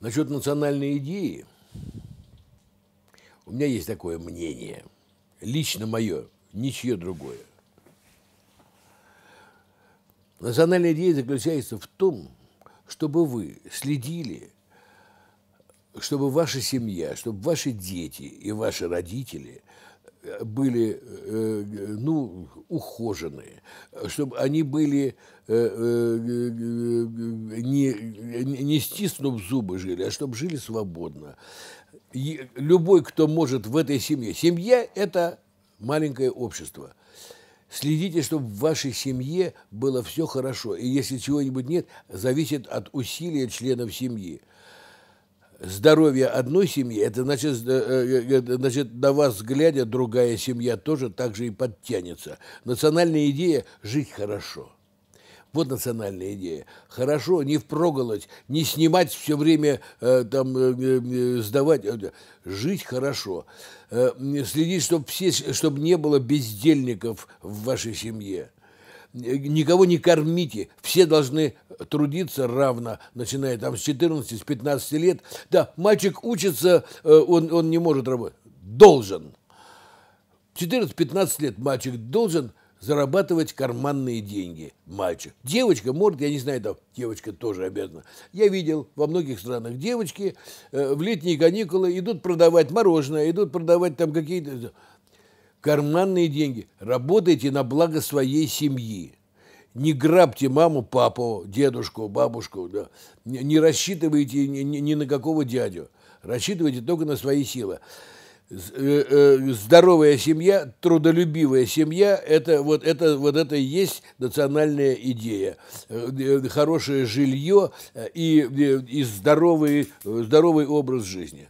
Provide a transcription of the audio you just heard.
Насчет национальной идеи у меня есть такое мнение, лично мое, ничье другое. Национальная идея заключается в том, чтобы вы следили, чтобы ваша семья, чтобы ваши дети и ваши родители были э, ну, ухоженные, чтобы они были э, э, не, не стиснув зубы жили, а чтобы жили свободно. любой, кто может в этой семье. Семья – это маленькое общество. Следите, чтобы в вашей семье было все хорошо. И если чего-нибудь нет, зависит от усилия членов семьи здоровье одной семьи, это значит, э, э, э, значит, на вас глядя, другая семья тоже так же и подтянется. Национальная идея – жить хорошо. Вот национальная идея. Хорошо, не впроголодь, не снимать все время, э, там, э, сдавать. Жить хорошо. Э, следить, чтобы, все, чтобы не было бездельников в вашей семье. Никого не кормите. Все должны трудиться равно, начиная там с 14, с 15 лет. Да, мальчик учится, э, он, он не может работать. Должен. 14-15 лет мальчик должен зарабатывать карманные деньги. Мальчик. Девочка может, я не знаю, там девочка тоже обязана. Я видел во многих странах девочки э, в летние каникулы идут продавать мороженое, идут продавать там какие-то карманные деньги. Работайте на благо своей семьи не грабьте маму, папу, дедушку, бабушку, да. не, не рассчитывайте ни, ни, ни на какого дядю, рассчитывайте только на свои силы. Э, э, здоровая семья, трудолюбивая семья, это вот это вот это и есть национальная идея. Э, хорошее жилье и, и здоровый здоровый образ жизни.